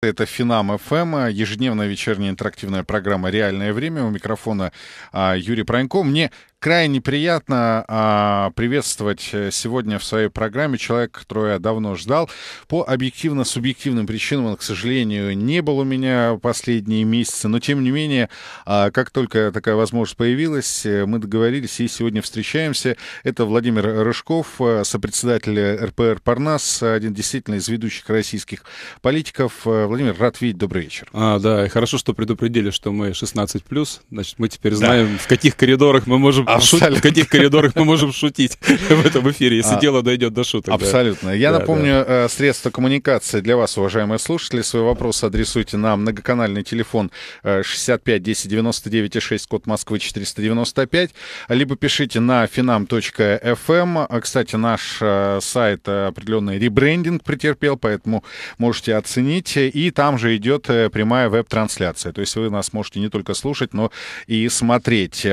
Это Финам ФМ, эм», ежедневная вечерняя интерактивная программа «Реальное время». У микрофона а, Юрий Пронько. Мне крайне приятно а, приветствовать э, сегодня в своей программе человека, которого я давно ждал. По объективно-субъективным причинам он, к сожалению, не был у меня последние месяцы, но тем не менее, а, как только такая возможность появилась, э, мы договорились и сегодня встречаемся. Это Владимир Рыжков, э, сопредседатель РПР «Парнас», один действительно из ведущих российских политиков. Владимир, рад видеть, добрый вечер. А, да, и хорошо, что предупредили, что мы 16+, значит, мы теперь знаем, да. в каких коридорах мы можем а Абсолютно. В каких коридорах мы можем шутить в этом эфире, если а, дело дойдет до шуток. Абсолютно. Да. Я да, напомню, да. Э, средства коммуникации для вас, уважаемые слушатели. Свои вопросы адресуйте на многоканальный телефон 65 10 99 и 6, код Москвы 495, либо пишите на finam.fm. Эм. Э, кстати, наш э, сайт определенный ребрендинг претерпел, поэтому можете оценить. И там же идет прямая веб-трансляция. То есть вы нас можете не только слушать, но и смотреть.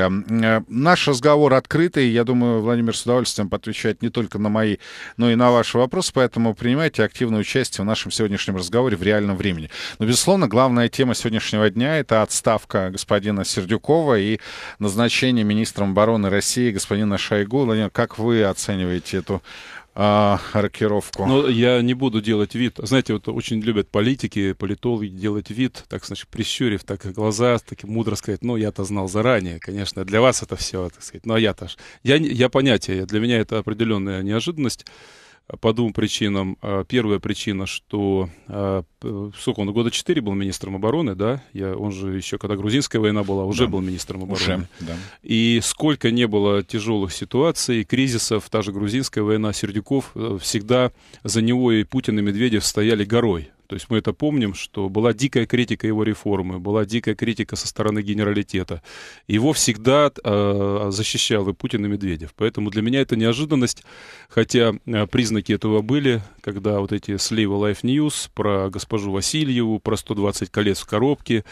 Наш наш разговор открытый. Я думаю, Владимир с удовольствием отвечает не только на мои, но и на ваши вопросы. Поэтому принимайте активное участие в нашем сегодняшнем разговоре в реальном времени. Но, безусловно, главная тема сегодняшнего дня — это отставка господина Сердюкова и назначение министром обороны России господина Шойгу. Владимир, как вы оцениваете эту а, рокировку. Но ну, я не буду делать вид. Знаете, вот очень любят политики, политологи делать вид, так, значит, прищурив так глаза, таким мудро сказать, ну, я-то знал заранее, конечно, для вас это все, так сказать, ну, а я-то ж... Я, я понятие, для меня это определенная неожиданность по двум причинам. Э, первая причина, что, э, сколько он, года четыре был министром обороны, да, я, он же еще, когда грузинская война была, уже да. был министром обороны. Уже, да. И сколько не было тяжелых ситуаций, кризисов, та же грузинская война, Сердюков э, всегда за него и Путин, и Медведев стояли горой. То есть мы это помним, что была дикая критика его реформы, была дикая критика со стороны генералитета. Его всегда э, защищал и Путин, и Медведев. Поэтому для меня это неожиданность, хотя э, признаки этого были, когда вот эти сливы Life News про госпожу Васильеву, про 120 колец в коробке,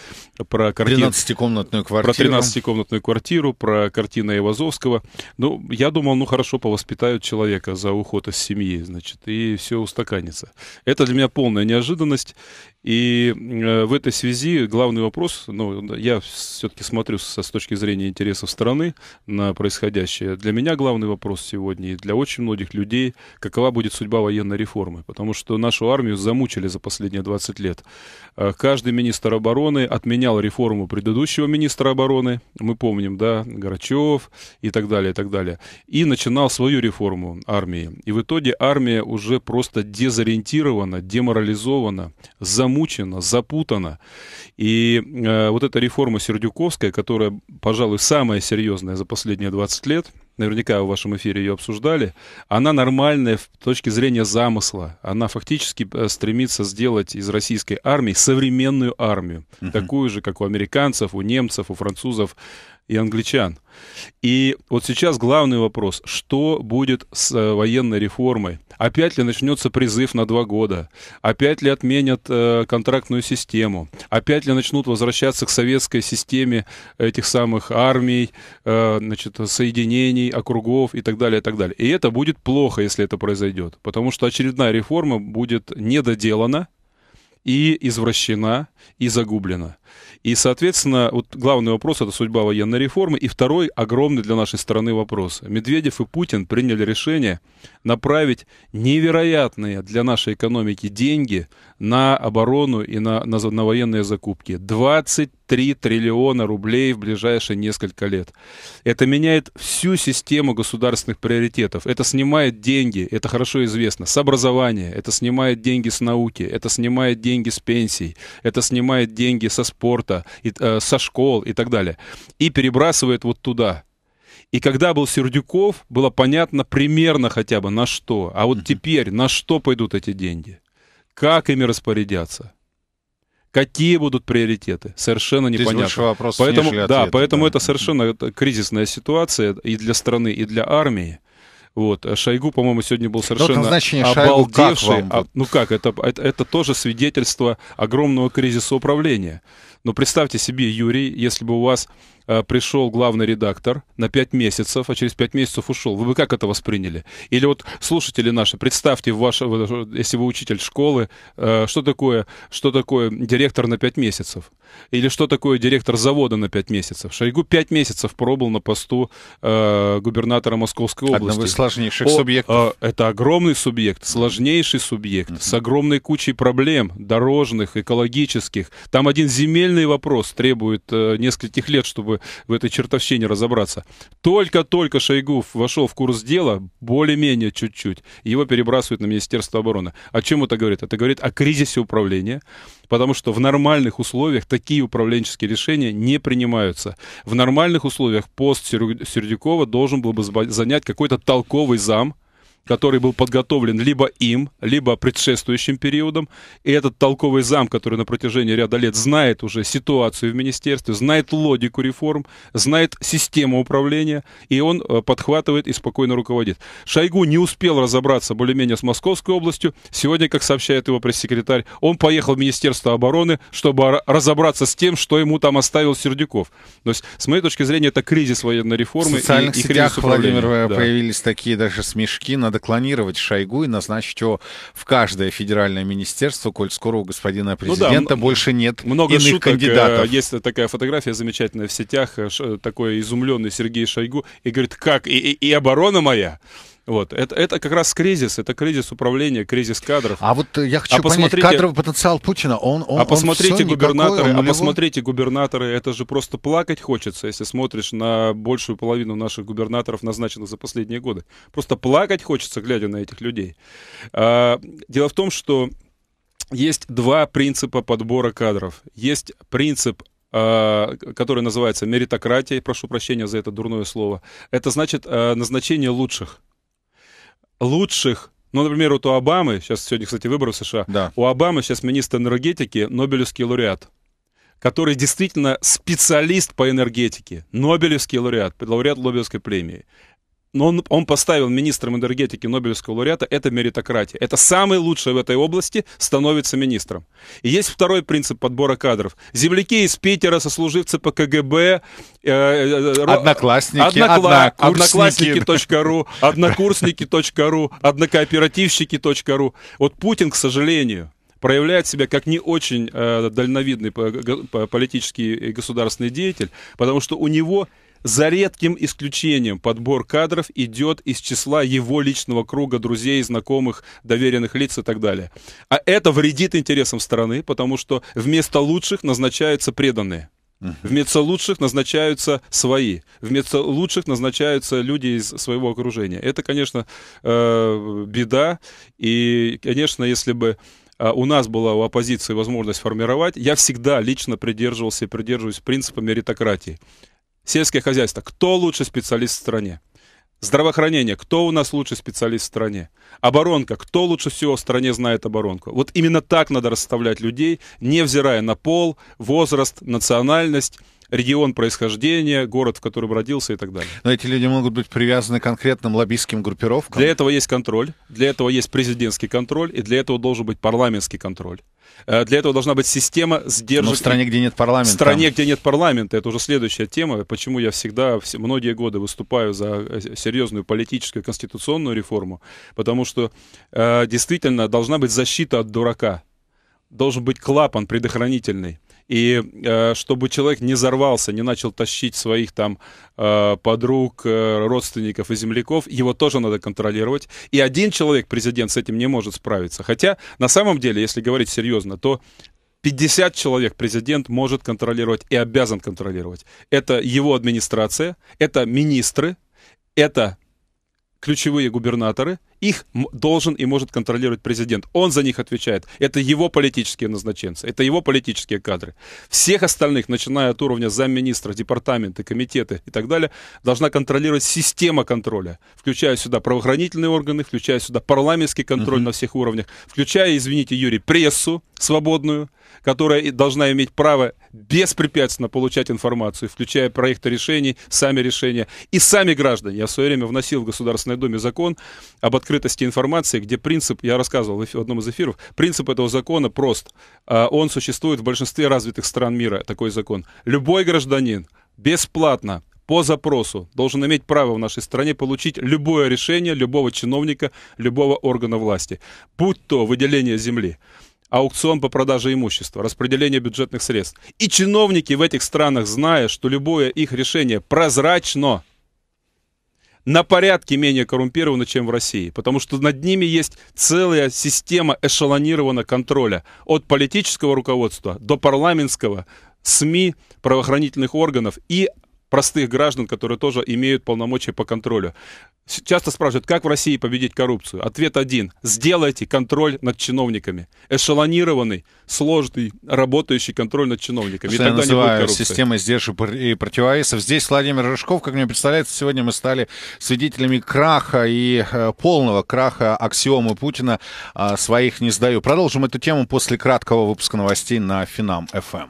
про картину... 13-комнатную квартиру. Про 13-комнатную квартиру, про картину Ивазовского. Ну, я думал, ну хорошо, повоспитают человека за уход из семьи, значит, и все устаканится. Это для меня полная неожиданность неожиданность и э, в этой связи главный вопрос, ну, я все-таки смотрю со, с точки зрения интересов страны на происходящее. Для меня главный вопрос сегодня и для очень многих людей, какова будет судьба военной реформы, потому что нашу армию замучили за последние 20 лет. Э, каждый министр обороны отменял реформу предыдущего министра обороны, мы помним, да, Горачев и так далее, и так далее, и начинал свою реформу армии. И в итоге армия уже просто дезориентирована, деморализована, замучена замучено, запутано. И э, вот эта реформа Сердюковская, которая, пожалуй, самая серьезная за последние 20 лет, наверняка в вашем эфире ее обсуждали, она нормальная с точки зрения замысла. Она фактически э, стремится сделать из российской армии современную армию, угу. такую же, как у американцев, у немцев, у французов, и англичан. И вот сейчас главный вопрос, что будет с э, военной реформой? Опять ли начнется призыв на два года? Опять ли отменят э, контрактную систему? Опять ли начнут возвращаться к советской системе этих самых армий, э, значит, соединений, округов и так далее, и так далее? И это будет плохо, если это произойдет, потому что очередная реформа будет недоделана и извращена, и загублена. И, соответственно, вот главный вопрос — это судьба военной реформы. И второй огромный для нашей страны вопрос. Медведев и Путин приняли решение направить невероятные для нашей экономики деньги на оборону и на, на, на военные закупки. 23 триллиона рублей в ближайшие несколько лет. Это меняет всю систему государственных приоритетов. Это снимает деньги, это хорошо известно, с образования, это снимает деньги с науки, это снимает деньги с пенсий, это снимает деньги со спорта, спорта, и, э, со школ и так далее. И перебрасывает вот туда. И когда был Сердюков, было понятно примерно хотя бы на что. А вот теперь на что пойдут эти деньги? Как ими распорядятся? Какие будут приоритеты? Совершенно Здесь непонятно. вопрос поэтому, да, ответа, да, поэтому да. это совершенно это кризисная ситуация и для страны, и для армии. Вот. А Шойгу, по-моему, сегодня был ну, совершенно обалдевший. Шайгу, как а, ну как, это, это, это тоже свидетельство огромного кризиса управления. Но представьте себе, Юрий, если бы у вас Э, пришел главный редактор на 5 месяцев, а через 5 месяцев ушел. Вы бы как это восприняли? Или вот слушатели наши, представьте, ваше, э, если вы учитель школы, э, что такое, что такое директор на 5 месяцев? Или что такое директор завода на 5 месяцев? Шойгу 5 месяцев пробыл на посту губернатора Московской области. Одного из сложнейших О, субъектов. Это огромный субъект, сложнейший субъект, mm с огромной кучей проблем, дорожных, экологических. Там один земельный вопрос требует нескольких лет, чтобы чтобы в этой чертовщине разобраться. Только-только Шойгу вошел в курс дела, более-менее чуть-чуть, его перебрасывают на Министерство обороны. О чем это говорит? Это говорит о кризисе управления, потому что в нормальных условиях такие управленческие решения не принимаются. В нормальных условиях пост Сердюкова должен был бы занять какой-то толковый зам, который был подготовлен либо им, либо предшествующим периодом. И этот толковый зам, который на протяжении ряда лет знает уже ситуацию в министерстве, знает логику реформ, знает систему управления, и он э, подхватывает и спокойно руководит. Шойгу не успел разобраться более-менее с Московской областью. Сегодня, как сообщает его пресс-секретарь, он поехал в Министерство обороны, чтобы разобраться с тем, что ему там оставил Сердюков. То есть, с моей точки зрения, это кризис военной реформы. В социальных и, и сетях, Владимир, э, да. появились такие даже смешки на надо клонировать Шойгу и назначить его в каждое федеральное министерство, коль скоро у господина президента ну да, больше нет много иных шуток, э, кандидатов. Есть такая фотография замечательная в сетях, э, э, такой изумленный Сергей Шойгу, и говорит, как, и, и, и оборона моя? Вот. Это, это как раз кризис, это кризис управления, кризис кадров. А вот э, я а хочу а понять, кадровый потенциал Путина, он, он А посмотрите он губернаторы, а посмотрите губернаторы, это же просто плакать хочется, если смотришь на большую половину наших губернаторов, назначенных за последние годы. Просто плакать хочется, глядя на этих людей. А, дело в том, что есть два принципа подбора кадров. Есть принцип а, который называется меритократия, прошу прощения за это дурное слово. Это значит а, назначение лучших лучших ну, например, вот у Обамы, сейчас сегодня, кстати, выборы в США, да. у Обамы сейчас министр энергетики, Нобелевский лауреат, который действительно специалист по энергетике, Нобелевский лауреат, лауреат Нобелевской премии но он, он поставил министром энергетики Нобелевского лауреата, это меритократия. Это самый лучший в этой области становится министром. И есть второй принцип подбора кадров. Земляки из Питера, сослуживцы по КГБ, э, э, э одноклассники, однокла, одноклассники.ру, однокурсники.ру, однокооперативщики.ру. Вот Путин, к сожалению, проявляет себя как не очень э, дальновидный политический и государственный деятель, потому что у него за редким исключением подбор кадров идет из числа его личного круга друзей, знакомых, доверенных лиц и так далее. А это вредит интересам страны, потому что вместо лучших назначаются преданные. Вместо лучших назначаются свои. Вместо лучших назначаются люди из своего окружения. Это, конечно, э, беда. И, конечно, если бы а, у нас была у оппозиции возможность формировать, я всегда лично придерживался и придерживаюсь принципа меритократии. Сельское хозяйство. Кто лучший специалист в стране? Здравоохранение. Кто у нас лучший специалист в стране? Оборонка. Кто лучше всего в стране знает оборонку? Вот именно так надо расставлять людей, невзирая на пол, возраст, национальность регион происхождения, город, в котором родился и так далее. Но эти люди могут быть привязаны к конкретным лоббистским группировкам? Для этого есть контроль, для этого есть президентский контроль, и для этого должен быть парламентский контроль. Э, для этого должна быть система сдержек... Но ну, в стране, где нет парламента. В стране, где нет парламента, это уже следующая тема, почему я всегда, многие годы выступаю за э, серьезную политическую конституционную реформу, потому что э, действительно должна быть защита от дурака должен быть клапан предохранительный. И э, чтобы человек не взорвался, не начал тащить своих там э, подруг, э, родственников и земляков, его тоже надо контролировать. И один человек, президент, с этим не может справиться. Хотя, на самом деле, если говорить серьезно, то 50 человек президент может контролировать и обязан контролировать. Это его администрация, это министры, это ключевые губернаторы – их должен и может контролировать президент. Он за них отвечает. Это его политические назначенцы, это его политические кадры. Всех остальных, начиная от уровня замминистра, департаменты, комитеты и так далее, должна контролировать система контроля, включая сюда правоохранительные органы, включая сюда парламентский контроль uh-huh. на всех уровнях, включая, извините, Юрий, прессу свободную, которая должна иметь право беспрепятственно получать информацию, включая проекты решений, сами решения и сами граждане. Я в свое время вносил в Государственной Думе закон об открытии скрытости информации, где принцип, я рассказывал в одном из эфиров, принцип этого закона прост. А, он существует в большинстве развитых стран мира, такой закон. Любой гражданин бесплатно по запросу должен иметь право в нашей стране получить любое решение любого чиновника, любого органа власти, будь то выделение земли, аукцион по продаже имущества, распределение бюджетных средств. И чиновники в этих странах, зная, что любое их решение прозрачно, на порядке менее коррумпированы, чем в России, потому что над ними есть целая система эшелонированного контроля от политического руководства до парламентского, СМИ, правоохранительных органов и простых граждан, которые тоже имеют полномочия по контролю. Часто спрашивают, как в России победить коррупцию? Ответ один. Сделайте контроль над чиновниками. Эшелонированный, сложный, работающий контроль над чиновниками. Что и тогда называю не будет системой сдержек и противовесов. Здесь Владимир Рыжков, как мне представляется, сегодня мы стали свидетелями краха и э, полного краха аксиомы Путина а, «Своих не сдаю». Продолжим эту тему после краткого выпуска новостей на Финам-ФМ.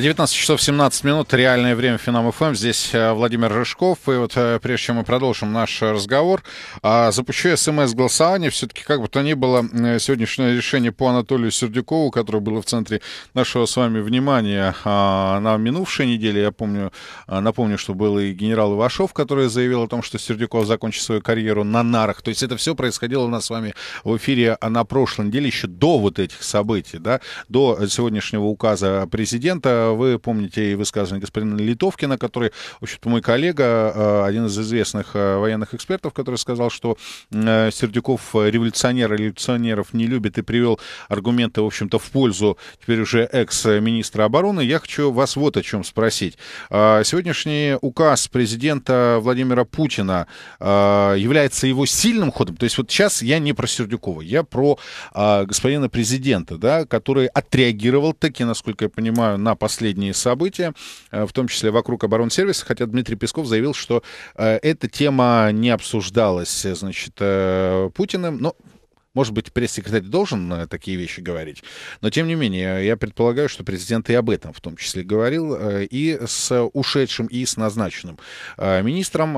19 часов 17 минут, реальное время Финам ФМ. Здесь э, Владимир Рыжков. И вот э, прежде чем мы продолжим наш разговор, а, запущу смс-голосование. Все-таки как бы то ни было, сегодняшнее решение по Анатолию Сердюкову, которое было в центре нашего с вами внимания а, на минувшей неделе. Я помню, а, напомню, что был и генерал Ивашов, который заявил о том, что Сердюков закончит свою карьеру на нарах. То есть это все происходило у нас с вами в эфире на прошлой неделе, еще до вот этих событий, да, до сегодняшнего указа президента вы помните и высказывание господина Литовкина, который, в общем-то, мой коллега, э, один из известных э, военных экспертов, который сказал, что э, Сердюков революционер революционеров не любит и привел аргументы, в общем-то, в пользу теперь уже экс-министра обороны. Я хочу вас вот о чем спросить. А, сегодняшний указ президента Владимира Путина является его сильным ходом. То есть вот сейчас я не про Сердюкова, я про а, господина президента, да, который отреагировал таки, насколько я понимаю, на пост последние события, э, в том числе вокруг оборонсервиса, хотя Дмитрий Песков заявил, что э, эта тема не обсуждалась, э, значит, Путиным, но может быть, пресс-секретарь должен э, такие вещи говорить, но тем не менее, я предполагаю, что президент и об этом в том числе говорил, э, и с ушедшим, и с назначенным э, министром,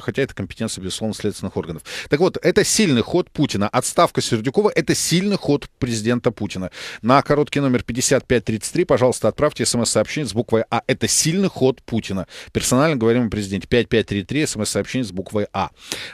хотя это компетенция, безусловно, следственных органов. Так вот, это сильный ход Путина. Отставка Сердюкова — это сильный ход президента Путина. На короткий номер 5533, пожалуйста, отправьте смс-сообщение с буквой «А». Это сильный ход Путина. Персонально говорим о президенте. 5533, смс-сообщение с буквой «А».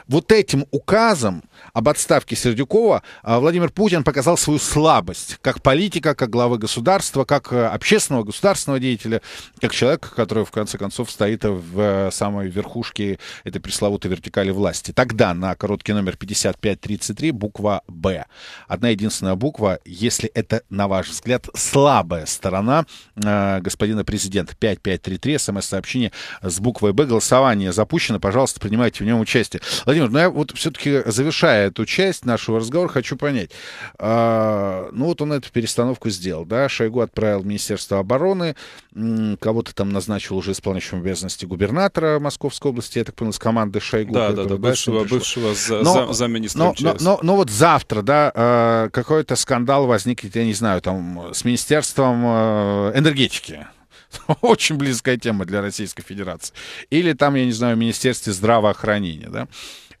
Вот этим указом об отставке Сердюкова а Владимир Путин показал свою слабость как политика, как главы государства, как э, общественного государственного деятеля, как человека, который в конце концов стоит в э, самой верхушке этой пресловутой вертикали власти. Тогда на короткий номер 5533 буква «Б». Одна единственная буква, если это, на ваш взгляд, слабая сторона э, господина президента. 5533, смс-сообщение с буквой «Б». Голосование запущено, пожалуйста, принимайте в нем участие. Владимир, ну я вот все-таки завершая эту часть нашего разговора, хочу понять. А, ну вот он эту перестановку сделал, да, Шойгу отправил в Министерство обороны, кого-то там назначил уже исполняющим обязанности губернатора Московской области, я так понял, с команды Шойгу. Да, да, да, бывшего, бывшего за, но, за, замминистра но, но, но, но вот завтра, да, а, какой-то скандал возникнет, я не знаю, там, с Министерством а, энергетики, очень близкая тема для Российской Федерации. Или там, я не знаю, Министерстве здравоохранения, да.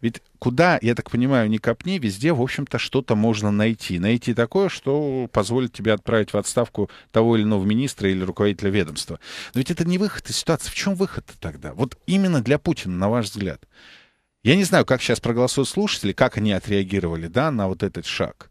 Ведь куда, я так понимаю, не копни, везде, в общем-то, что-то можно найти. Найти такое, что позволит тебе отправить в отставку того или иного министра или руководителя ведомства. Но ведь это не выход из ситуации. В чем выход -то тогда? Вот именно для Путина, на ваш взгляд. Я не знаю, как сейчас проголосуют слушатели, как они отреагировали да, на вот этот шаг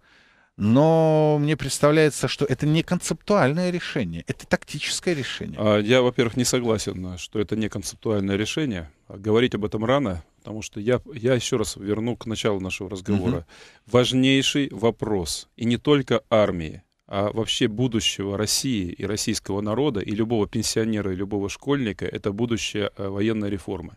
но мне представляется, что это не концептуальное решение, это тактическое решение. А, я, во-первых, не согласен, э, что это не концептуальное решение. А говорить об этом рано, потому что я, я еще раз верну к началу нашего разговора. Угу. Важнейший вопрос, и не только армии, а вообще будущего России и российского народа, и любого пенсионера, и любого школьника, это будущее э, военной реформы.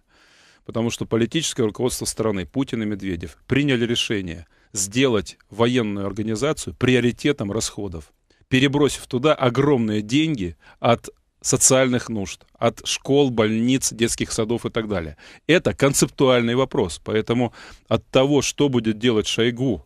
Потому что политическое руководство страны, Путин и Медведев, приняли решение – сделать военную организацию приоритетом расходов, перебросив туда огромные деньги от социальных нужд, от школ, больниц, детских садов и так далее. Это концептуальный вопрос. Поэтому от того, что будет делать Шойгу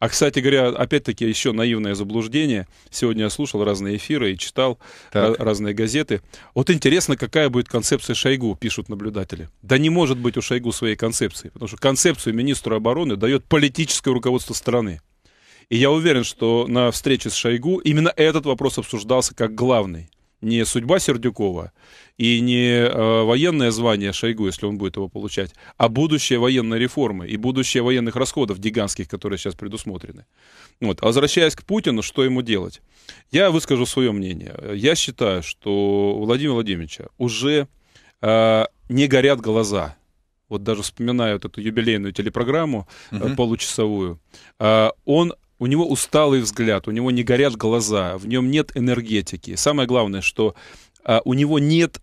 а, кстати говоря, опять-таки еще наивное заблуждение. Сегодня я слушал разные эфиры и читал э, так. разные газеты. Вот интересно, какая будет концепция Шойгу, пишут наблюдатели. Да не может быть у Шойгу своей концепции, потому что концепцию министру обороны дает политическое руководство страны. И я уверен, что на встрече с Шойгу именно этот вопрос обсуждался как главный не судьба Сердюкова и не э, военное звание Шойгу, если он будет его получать, а будущее военной реформы и будущее военных расходов гигантских, которые сейчас предусмотрены. Вот. А возвращаясь к Путину, что ему делать? Я выскажу свое мнение. Я считаю, что у Владимира Владимировича уже э, не горят глаза. Вот даже вспоминаю вот эту юбилейную телепрограмму угу. э, получасовую. Э, он у него усталый взгляд, у него не горят глаза, в нем нет энергетики. Самое главное, что а, у него нет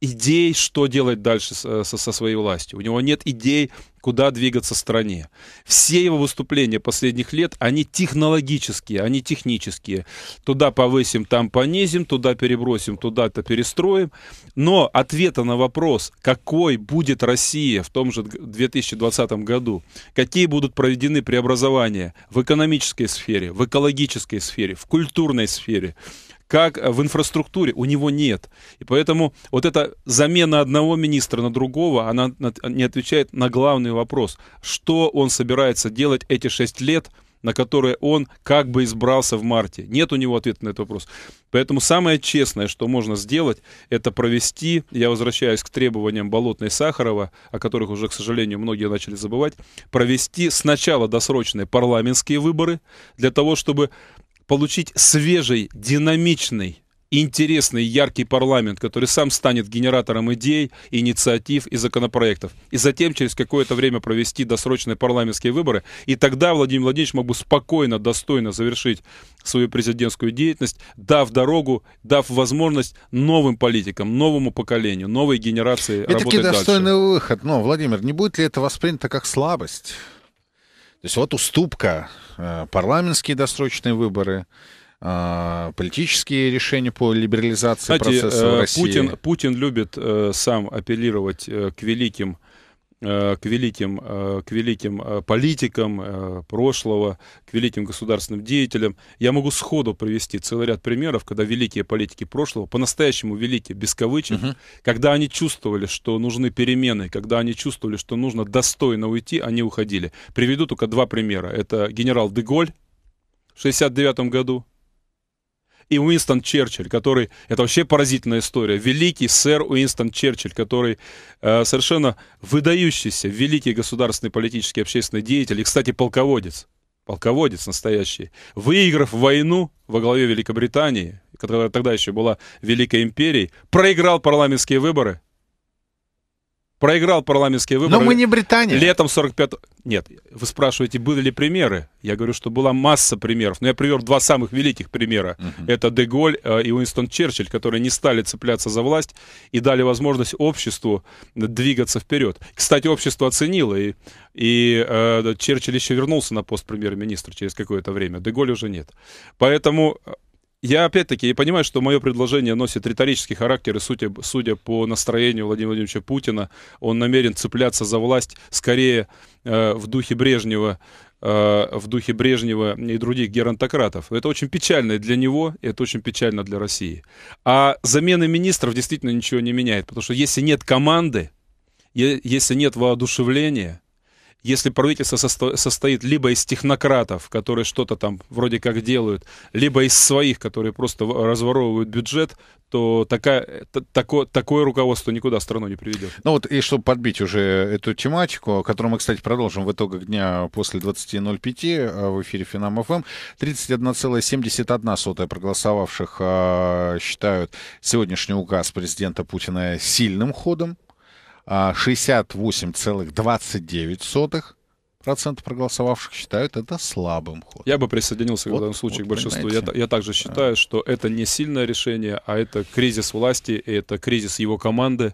идей, что делать дальше э, со, со своей властью. У него нет идей, куда двигаться стране. Все его выступления последних лет, они технологические, они технические. Туда повысим, там понизим, туда перебросим, туда-то перестроим. Но ответа на вопрос, какой будет Россия в том же 2020 году, какие будут проведены преобразования в экономической сфере, в экологической сфере, в культурной сфере – как в инфраструктуре, у него нет. И поэтому вот эта замена одного министра на другого, она не отвечает на главный вопрос, что он собирается делать эти шесть лет, на которые он как бы избрался в марте. Нет у него ответа на этот вопрос. Поэтому самое честное, что можно сделать, это провести, я возвращаюсь к требованиям Болотной Сахарова, о которых уже, к сожалению, многие начали забывать, провести сначала досрочные парламентские выборы для того, чтобы получить свежий, динамичный, интересный, яркий парламент, который сам станет генератором идей, инициатив и законопроектов. И затем через какое-то время провести досрочные парламентские выборы. И тогда Владимир Владимирович мог бы спокойно, достойно завершить свою президентскую деятельность, дав дорогу, дав возможность новым политикам, новому поколению, новой генерации это работать дальше. Это достойный выход. Но, Владимир, не будет ли это воспринято как слабость? То есть вот уступка, э, парламентские досрочные выборы, э, политические решения по либерализации Кстати, процесса в э, России. Путин, Путин любит сам апеллировать к великим Э, к великим, э, к великим э, политикам прошлого, к великим государственным деятелям. Я могу сходу привести целый ряд примеров, когда великие политики прошлого, по-настоящему великие, без кавычек, угу. когда они чувствовали, что нужны перемены, когда они чувствовали, что нужно достойно уйти, они уходили. Приведу только два примера. Это генерал Деголь в 1969 году, и Уинстон Черчилль, который, это вообще поразительная история, великий сэр Уинстон Черчилль, который э, совершенно выдающийся, великий государственный, политический, общественный деятель, и, кстати, полководец, полководец настоящий, выиграв войну во главе Великобритании, которая тогда еще была Великой империей, проиграл парламентские выборы – проиграл парламентские выборы. Но мы не Британия. Летом 45 Нет, вы спрашиваете, были ли примеры? Я говорю, что была масса примеров. Но я привел два самых великих примера. Uh-huh. Это Деголь э, и Уинстон Черчилль, которые не стали цепляться за власть и дали возможность обществу двигаться вперед. Кстати, общество оценило, и, и э, Черчилль еще вернулся на пост премьер-министра через какое-то время. Деголь уже нет. Поэтому э, я опять-таки я понимаю, что мое предложение носит риторический характер, и судя, судя по настроению Владимира Владимировича Путина, он намерен цепляться за власть скорее э, в духе Брежнева э, в духе Брежнева и других геронтократов. Это очень печально для него, и это очень печально для России. А замена министров действительно ничего не меняет, потому что если нет команды, если нет воодушевления, если правительство состоит либо из технократов, которые что-то там вроде как делают, либо из своих, которые просто разворовывают бюджет, то такая, т- такое руководство никуда страну не приведет. Ну вот, и чтобы подбить уже эту тематику, которую мы, кстати, продолжим в итогах дня после 20.05 э, в эфире Финам ФМ, эм», 31,71 проголосовавших э, считают сегодняшний указ президента Путина сильным ходом 68,29 а, процентов проголосовавших считают это слабым ходом. Я бы присоединился вот, в данном случае вот, к большинству. Я, я также считаю, да. что это не сильное решение, а это кризис власти, и это кризис его команды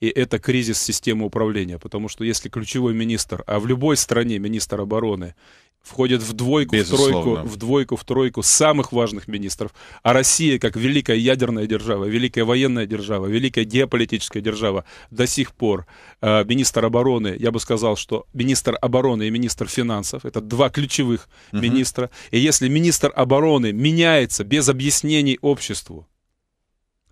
и это кризис системы управления, потому что если ключевой министр, а в любой стране министр обороны входит в двойку, в тройку, в двойку, в тройку самых важных министров. А Россия, как великая ядерная держава, великая военная держава, великая геополитическая держава, до сих пор э, министр обороны, я бы сказал, что министр обороны и министр финансов, это два ключевых угу. министра. И если министр обороны меняется без объяснений обществу,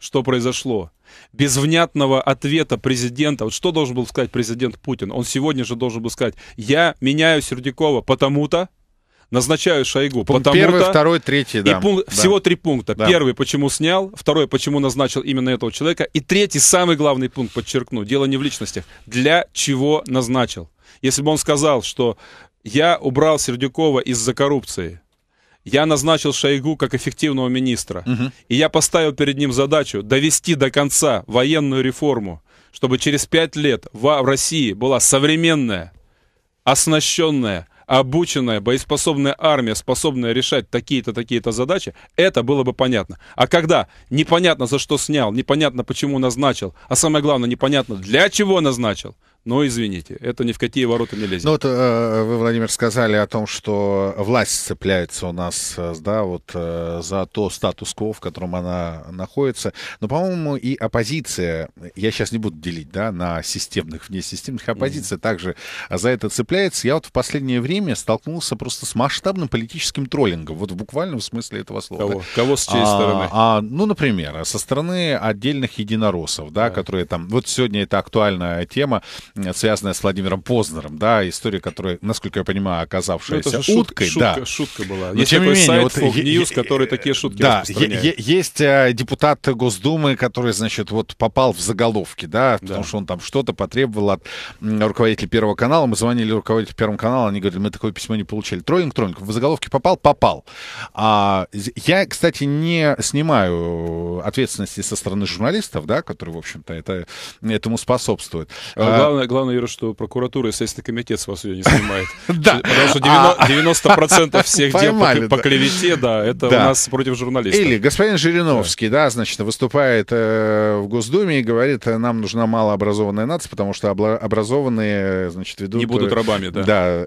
что произошло? Без внятного ответа президента. Вот что должен был сказать президент Путин? Он сегодня же должен был сказать, я меняю Сердюкова потому-то, назначаю Шойгу. Пункт потому первый, второй, третий, да. И пункт, да. Всего три пункта. Да. Первый, почему снял, второй, почему назначил именно этого человека, и третий, самый главный пункт, подчеркну, дело не в личностях, для чего назначил. Если бы он сказал, что я убрал Сердюкова из-за коррупции, я назначил Шойгу как эффективного министра. Угу. И я поставил перед ним задачу довести до конца военную реформу, чтобы через пять лет в России была современная, оснащенная, обученная, боеспособная армия, способная решать такие-то, такие-то задачи, это было бы понятно. А когда непонятно, за что снял, непонятно, почему назначил, а самое главное, непонятно, для чего назначил, но извините, это ни в какие ворота не лезет. Ну вот э, вы, Владимир, сказали о том, что власть цепляется у нас, э, да, вот э, за то статус-кво, в котором она находится. Но, по-моему, и оппозиция, я сейчас не буду делить, да, на системных, внесистемных, оппозиция mm-hmm. также за это цепляется. Я вот в последнее время столкнулся просто с масштабным политическим троллингом, вот в буквальном смысле этого слова. Кого, да? Кого с чьей а, стороны? А, ну, например, со стороны отдельных единороссов, да, yeah. которые там, вот сегодня это актуальная тема, связанная с Владимиром Познером, да, история, которая, насколько я понимаю, оказавшаяся ну, это уткой, шутка, да. Шутка была. Но есть тем не менее, сайт вот, News, который э, такие шутки да, есть э, депутат Госдумы, который, значит, вот попал в заголовки, да, потому да. что он там что-то потребовал от руководителя Первого канала. Мы звонили руководителю Первого канала, они говорили, мы такое письмо не получили. Троллинг, троллинг. В заголовке попал? Попал. А, я, кстати, не снимаю ответственности со стороны журналистов, да, которые, в общем-то, это, этому способствуют. А главное, самое главное, Юра, что прокуратура и Следственный комитет с вас ее не снимает. Да. Потому что 90% а. всех дел по клевете, да, это у нас против журналистов. Или господин Жириновский, да, значит, выступает э, в Госдуме и говорит, э, нам нужна малообразованная нация, потому что образованные, значит, ведут... Не будут э, рабами, да. Да.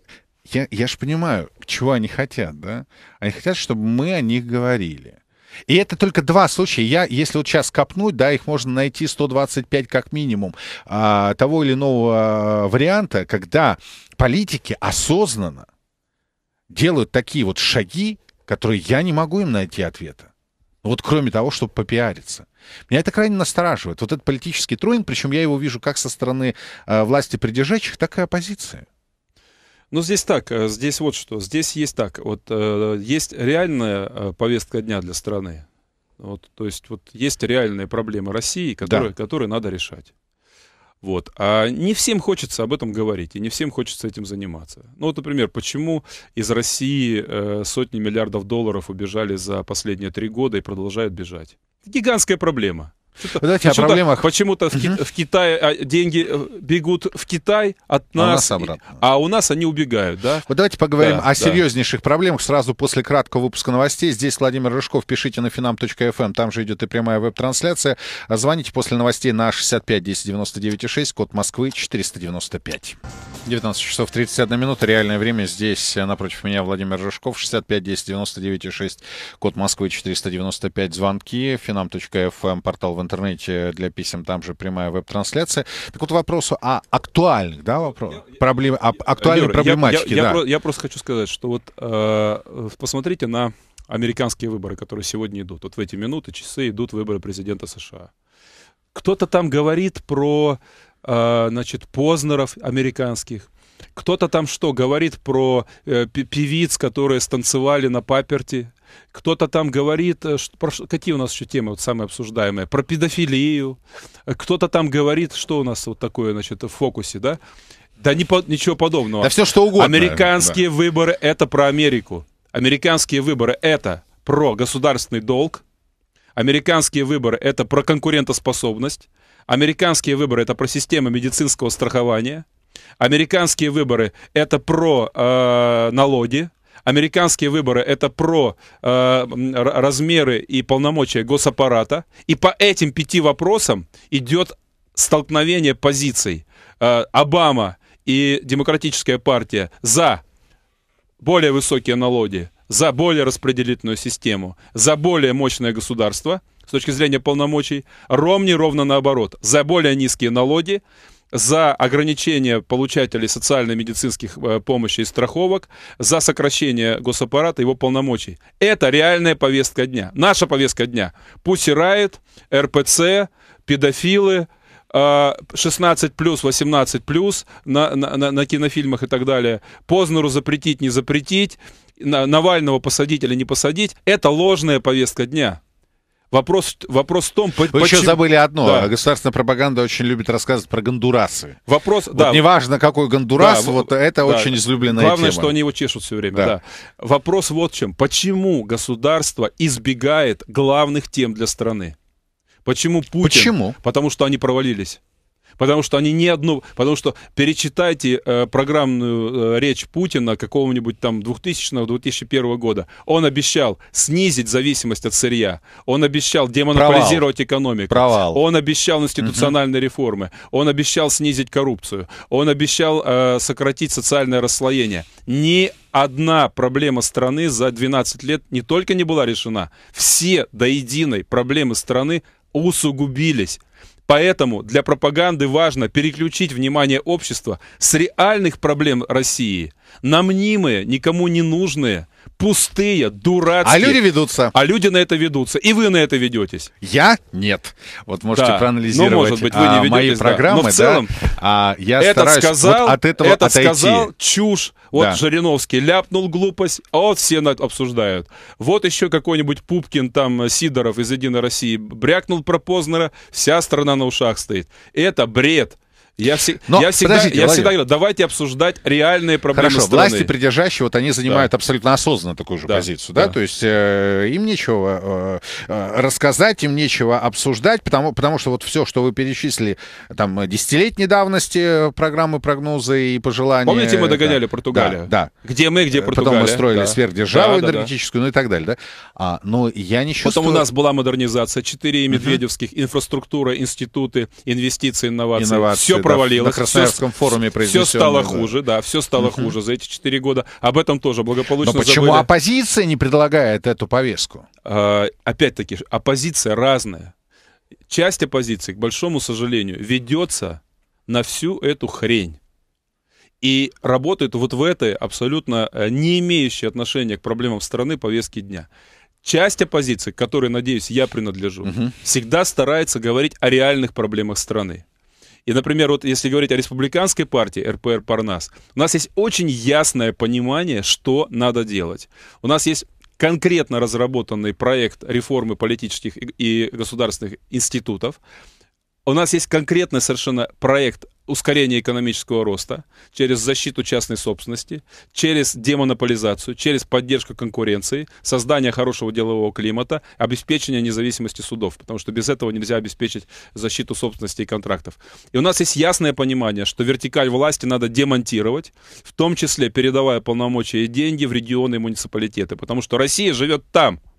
Я, я же понимаю, чего они хотят, да? Они хотят, чтобы мы о них говорили. И это только два случая. Я, если вот сейчас копнуть, да, их можно найти 125 как минимум а, того или иного а, варианта, когда политики осознанно делают такие вот шаги, которые я не могу им найти ответа. Ну вот кроме того, чтобы попиариться. Меня это крайне настораживает. Вот этот политический троллинг, причем я его вижу как со стороны э, власти придержащих, так и оппозиции. Ну, здесь так, э, здесь вот что. Здесь есть так. Вот э, есть реальная э, повестка дня для страны. Вот, то есть вот есть реальные проблемы России, которые, да. которые надо решать. Вот. А не всем хочется об этом говорить, и не всем хочется этим заниматься. Ну вот, например, почему из России сотни миллиардов долларов убежали за последние три года и продолжают бежать? гигантская проблема. Давайте почему-то, о проблемах. Почему-то угу. в, Ки- в Китае а, деньги э, бегут в Китай от а нас, а, нас а у нас они убегают, да? Вот давайте поговорим да, о да. серьезнейших проблемах сразу после краткого выпуска новостей. Здесь Владимир Рыжков, пишите на finam.fm, эм. там же идет и прямая веб-трансляция. А звоните после новостей на 65 10 99 код Москвы 495. 19 часов 31 минута, реальное время. Здесь э, напротив меня Владимир Рыжков, 65 10 99 6, код Москвы 495, звонки, finam.fm, эм, портал в интернете для писем, там же прямая веб-трансляция. Так вот вопросу о актуальных, да, вопрос проблем, о актуальной Юр, проблематике, я, я, да. Я, я просто хочу сказать, что вот э, посмотрите на американские выборы, которые сегодня идут. Вот в эти минуты, часы идут выборы президента США. Кто-то там говорит про, э, значит, Познеров американских, кто-то там что, говорит про э, певиц, которые станцевали на паперти. Кто-то там говорит, что, э, про, какие у нас еще темы вот самые обсуждаемые, про педофилию. Кто-то там говорит, что у нас вот такое, значит, в фокусе, да? Да не, ничего подобного. Да все что угодно. Американские да. выборы — это про Америку. Американские выборы — это про государственный долг. Американские выборы — это про конкурентоспособность. Американские выборы — это про систему медицинского страхования — Американские выборы — это про э, налоги, американские выборы это про э, размеры и полномочия госаппарата. И по этим пяти вопросам идет столкновение позиций. Э, Обама и Демократическая партия за более высокие налоги, за более распределительную систему, за более мощное государство с точки зрения полномочий. Ромни ровно наоборот, за более низкие налоги, за ограничение получателей социально-медицинских э, помощи и страховок, за сокращение госаппарата и его полномочий. Это реальная повестка дня. Наша повестка дня. Пусть Райт, РПЦ, педофилы, 16 э, плюс, 18 плюс на, на, на кинофильмах и так далее. Познеру запретить, не запретить. Навального посадить или не посадить. Это ложная повестка дня. Вопрос, вопрос в том... Вы почему... еще забыли одно. Да. Государственная пропаганда очень любит рассказывать про гондурасы. Вопрос, вот да. Неважно, какой гондурас, да, вот это да. очень излюбленная Главное, тема. что они его чешут все время, да. да. Вопрос вот в чем. Почему государство избегает главных тем для страны? Почему Путин? Почему? Потому что они провалились. Потому что они ни одну... Потому что перечитайте э, программную э, речь Путина какого-нибудь там 2000-2001 года. Он обещал снизить зависимость от сырья. Он обещал демонополизировать Провал. экономику. Провал. Он обещал институциональные угу. реформы. Он обещал снизить коррупцию. Он обещал э, сократить социальное расслоение. Ни одна проблема страны за 12 лет не только не была решена, все до единой проблемы страны усугубились Поэтому для пропаганды важно переключить внимание общества с реальных проблем России на мнимые, никому не нужные пустые, дурацкие. А люди ведутся. А люди на это ведутся. И вы на это ведетесь. Я? Нет. Вот можете да. Ну, проанализировать ну, может быть, вы не а, ведетесь, мои программы. Да. Но в целом, да, я этот стараюсь сказал, вот от этого этот отойти. сказал чушь. Вот да. Жириновский ляпнул глупость, а вот все обсуждают. Вот еще какой-нибудь Пупкин, там, э, Сидоров из «Единой России» брякнул про Познера, вся страна на ушах стоит. Это бред. Я, все, Но, я, всегда, я всегда говорю, давайте обсуждать реальные проблемы Хорошо, страны. власти придержащие, вот они занимают да. абсолютно осознанно такую же да. позицию, да? да? То есть э, им нечего э, э рассказать, им нечего обсуждать, потому, потому что вот все, что вы перечислили, там, десятилетней давности программы, прогнозы и пожелания... Помните, мы догоняли да, Португалию? Да, да. Где мы, где э, Португалия? Потом мы строили да. сверхдержаву да, энергетическую, да, ну и так далее, да? А, ну я не чувствую... Потом у нас была модернизация, четыре медведевских, угу. инфраструктура, институты, инвестиции, инновации. инновации все провалилось. На Красноярском все, форуме Все стало да. хуже, да, все стало угу. хуже за эти четыре года. Об этом тоже благополучно Но почему забыли. оппозиция не предлагает эту повестку? А, опять-таки, оппозиция разная. Часть оппозиции, к большому сожалению, ведется на всю эту хрень и работает вот в этой абсолютно э, не имеющей отношения к проблемам страны повестке дня. Часть оппозиции, к которой, надеюсь, я принадлежу, угу. всегда старается говорить о реальных проблемах страны. И, например, вот если говорить о республиканской партии РПР Парнас, у нас есть очень ясное понимание, что надо делать. У нас есть конкретно разработанный проект реформы политических и государственных институтов. У нас есть конкретный совершенно проект ускорение экономического роста, через защиту частной собственности, через демонополизацию, через поддержку конкуренции, создание хорошего делового климата, обеспечение независимости судов, потому что без этого нельзя обеспечить защиту собственности и контрактов. И у нас есть ясное понимание, что вертикаль власти надо демонтировать, в том числе передавая полномочия и деньги в регионы и муниципалитеты, потому что Россия живет там –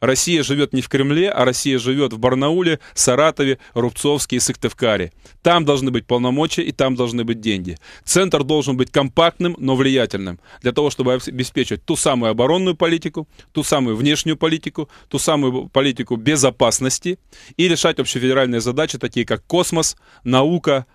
Россия живет не в Кремле, а Россия живет в Барнауле, Саратове, Рубцовске и Сыктывкаре. Там должны быть полномочия и там должны быть деньги. Центр должен быть компактным, но влиятельным, для того, чтобы обеспечивать ту самую оборонную политику, ту самую внешнюю политику, ту самую политику безопасности и решать общефедеральные задачи, такие как космос, наука,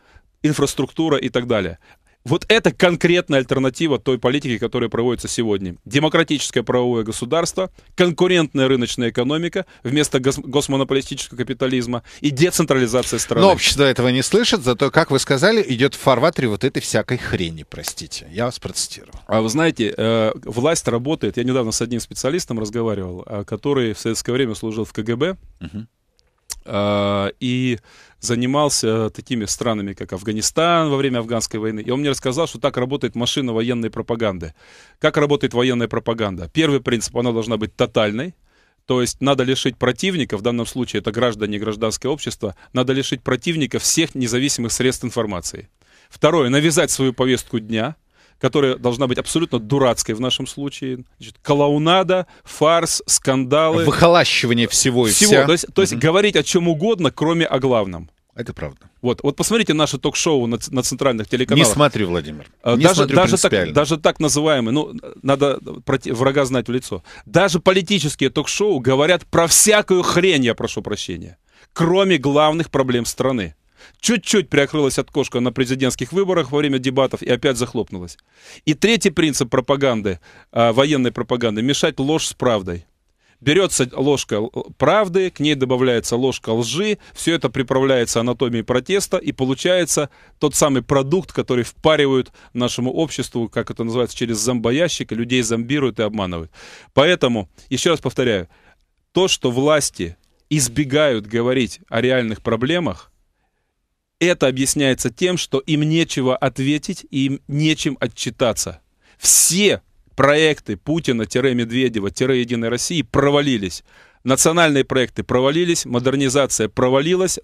инфраструктура и так далее. Вот это конкретная альтернатива той политике, которая проводится сегодня. Демократическое правовое государство, конкурентная рыночная экономика вместо гос- госмонополистического капитализма и децентрализация страны. Но общество этого не слышит, зато, как вы сказали, идет в фарватере вот этой всякой хрени, простите. Я вас процитировал. А вы знаете, э, власть работает. Я недавно с одним специалистом разговаривал, а, который в советское время служил в КГБ. Угу. А, и занимался такими странами, как Афганистан во время афганской войны. И он мне рассказал, что так работает машина военной пропаганды. Как работает военная пропаганда? Первый принцип, она должна быть тотальной. То есть надо лишить противника, в данном случае это граждане гражданское общество, надо лишить противника всех независимых средств информации. Второе, навязать свою повестку дня – которая должна быть абсолютно дурацкой в нашем случае. Значит, клоунада, фарс, скандалы. Выхолащивание всего и всего. Вся. То есть, то есть mm-hmm. говорить о чем угодно, кроме о главном. Это правда. Вот, вот посмотрите наше ток-шоу на, на центральных телеканалах. Не смотрю, Владимир. Э, Не даже, смотрю даже, так, даже так называемые, ну, надо против, врага знать в лицо. Даже политические ток-шоу говорят про всякую хрень, я прошу прощения, кроме главных проблем страны. Чуть-чуть приоткрылась кошка на президентских выборах во время дебатов и опять захлопнулась. И третий принцип пропаганды, а, военной пропаганды, мешать ложь с правдой. Берется ложка правды, к ней добавляется ложка лжи, все это приправляется анатомией протеста, и получается тот самый продукт, который впаривают нашему обществу, как это называется, через зомбоящик, людей зомбируют и обманывают. Поэтому, еще раз повторяю, то, что власти избегают говорить о реальных проблемах, это объясняется тем, что им нечего ответить, им нечем отчитаться. Все проекты Путина-Медведева-Единой России провалились. Национальные проекты провалились, модернизация провалилась,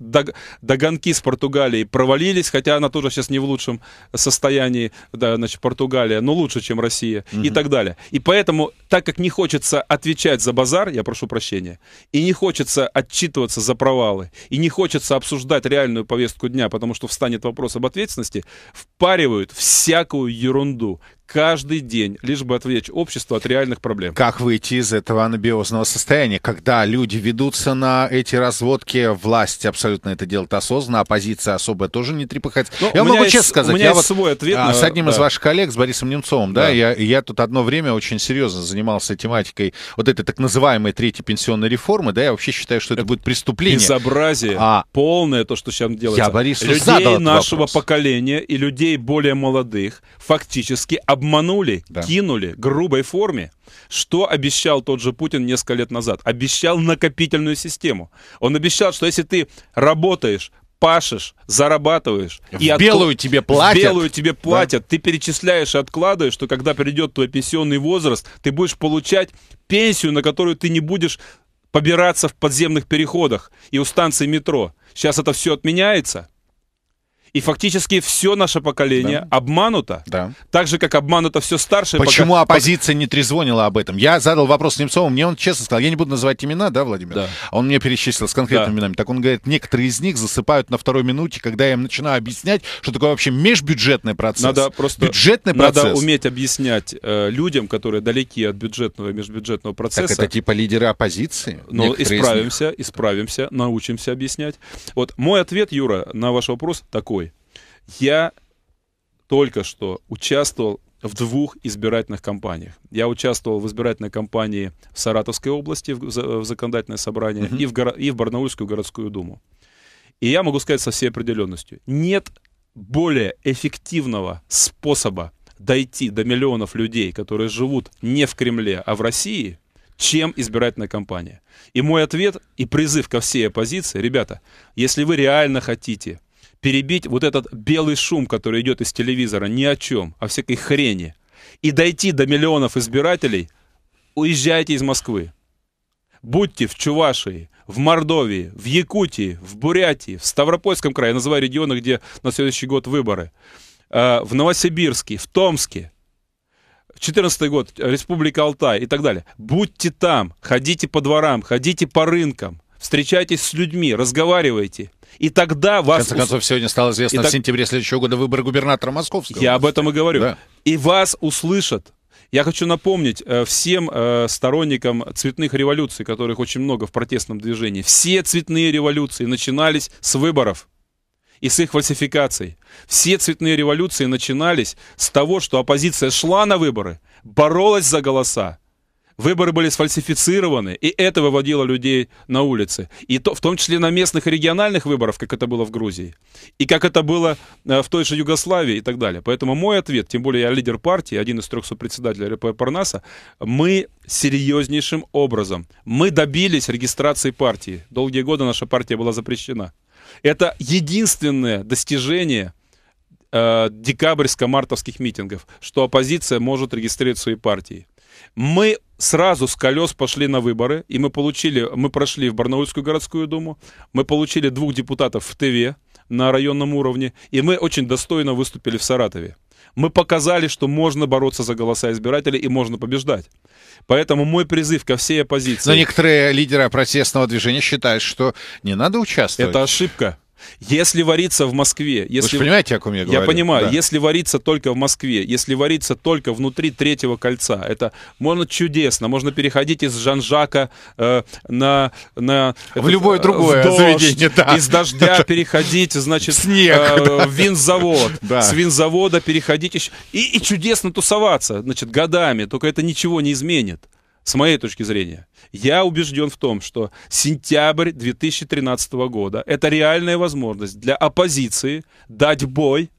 догонки с Португалией провалились, хотя она тоже сейчас не в лучшем состоянии, да, значит, Португалия, но лучше, чем Россия угу. и так далее. И поэтому, так как не хочется отвечать за базар, я прошу прощения, и не хочется отчитываться за провалы, и не хочется обсуждать реальную повестку дня, потому что встанет вопрос об ответственности, впаривают всякую ерунду, каждый день, лишь бы отвлечь общество от реальных проблем. Как выйти из этого анабиозного состояния, когда люди ведутся на эти разводки, власть абсолютно это делает осознанно, оппозиция особая тоже не трепыхается. Но ну, я могу честно сказать, у меня я вот свой ответ. А, на... С одним да. из ваших коллег, с Борисом Немцовым, да, да я, я тут одно время очень серьезно занимался тематикой вот этой так называемой третьей пенсионной реформы, да, я вообще считаю, что это, это будет преступление. Безобразие, а... полное то, что сейчас делается. Я Борису Людей нашего вопрос. поколения и людей более молодых фактически обманули, да. кинули грубой форме, что обещал тот же Путин несколько лет назад. Обещал накопительную систему. Он обещал, что если ты работаешь, пашешь, зарабатываешь. В и белую отк... тебе платят. В белую тебе платят. Да? Ты перечисляешь и откладываешь, что когда придет твой пенсионный возраст, ты будешь получать пенсию, на которую ты не будешь побираться в подземных переходах и у станции метро. Сейчас это все отменяется. И фактически все наше поколение да. обмануто. Да. Так же, как обмануто все старшее. Почему пока... оппозиция не трезвонила об этом? Я задал вопрос Немцову, мне он честно сказал, я не буду называть имена, да, Владимир? Да. Он мне перечислил с конкретными да. именами. Так он говорит, некоторые из них засыпают на второй минуте, когда я им начинаю объяснять, что такое вообще межбюджетный процесс. Надо просто... Бюджетный процесс. Надо уметь объяснять э, людям, которые далеки от бюджетного и межбюджетного процесса. Так это типа лидеры оппозиции? Ну, исправимся, исправимся, научимся объяснять. Вот мой ответ, Юра, на ваш вопрос такой я только что участвовал в двух избирательных кампаниях. Я участвовал в избирательной кампании в Саратовской области, в, в законодательное собрание, uh-huh. и, в горо- и в Барнаульскую городскую думу. И я могу сказать со всей определенностью, нет более эффективного способа дойти до миллионов людей, которые живут не в Кремле, а в России, чем избирательная кампания. И мой ответ и призыв ко всей оппозиции, ребята, если вы реально хотите перебить вот этот белый шум, который идет из телевизора ни о чем, о всякой хрени, и дойти до миллионов избирателей, уезжайте из Москвы. Будьте в Чувашии, в Мордовии, в Якутии, в Бурятии, в Ставропольском крае, я называю регионы, где на следующий год выборы, э, в Новосибирске, в Томске, 2014 год, э, Республика Алтай и так далее. Будьте там, ходите по дворам, ходите по рынкам, встречайтесь с людьми, разговаривайте, и тогда вас... В конце концов, сегодня стало известно, Итак... в сентябре следующего года выборы губернатора Московского. Я об этом и говорю. Да. И вас услышат. Я хочу напомнить э, всем э, сторонникам цветных революций, которых очень много в протестном движении, все цветные революции начинались с выборов и с их фальсификацией. Все цветные революции начинались с того, что оппозиция шла на выборы, боролась за голоса, Выборы были сфальсифицированы, и это выводило людей на улицы. И то, в том числе на местных и региональных выборах, как это было в Грузии, и как это было э, в той же Югославии и так далее. Поэтому мой ответ, тем более я лидер партии, один из трех сопредседателей РП Парнаса, мы серьезнейшим образом, мы добились регистрации партии. Долгие годы наша партия была запрещена. Это единственное достижение э, декабрьско-мартовских митингов, что оппозиция может регистрировать свои партии. Мы сразу с колес пошли на выборы, и мы получили, мы прошли в Барнаульскую городскую думу, мы получили двух депутатов в ТВ на районном уровне, и мы очень достойно выступили в Саратове. Мы показали, что можно бороться за голоса избирателей и можно побеждать. Поэтому мой призыв ко всей оппозиции... Но некоторые лидеры протестного движения считают, что не надо участвовать. Это ошибка. Если вариться в Москве... Если... Вы же понимаете, о ком я говорю? Я понимаю. Да. Если вариться только в Москве, если вариться только внутри третьего кольца, это можно чудесно, можно переходить из Жанжака э, на... на в этот, любое э, другое в дождь, заведение, да. Из дождя переходить, значит... снег. Э, в винзавод. Да. С винзавода переходить еще... И, и чудесно тусоваться, значит, годами. Только это ничего не изменит, с моей точки зрения. Я убежден в том, что сентябрь 2013 года – это реальная возможность для оппозиции дать бой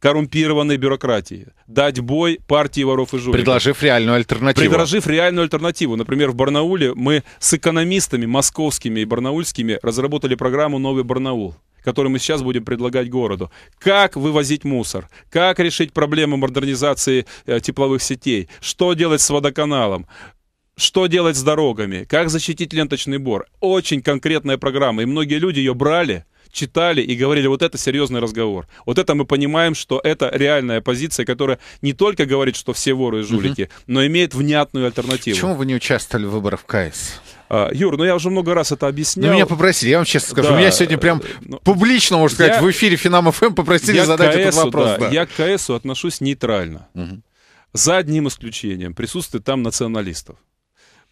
коррумпированной бюрократии, дать бой партии воров и жуликов. Предложив реальную альтернативу. Предложив реальную альтернативу. Например, в Барнауле мы с экономистами московскими и барнаульскими разработали программу «Новый Барнаул» который мы сейчас будем предлагать городу. Как вывозить мусор? Как решить проблему модернизации э, тепловых сетей? Что делать с водоканалом? что делать с дорогами, как защитить ленточный бор. Очень конкретная программа, и многие люди ее брали, читали и говорили, вот это серьезный разговор. Вот это мы понимаем, что это реальная позиция, которая не только говорит, что все воры и жулики, угу. но имеет внятную альтернативу. Почему вы не участвовали в выборах в КС? А, Юр, ну я уже много раз это объяснял. Ну, меня попросили, я вам честно скажу. Да, меня сегодня прям э, ну, публично, можно сказать, я, в эфире Финам ФМ попросили задать КСу, этот вопрос. Да, да. Я к КСу отношусь нейтрально. Угу. За одним исключением присутствие там националистов.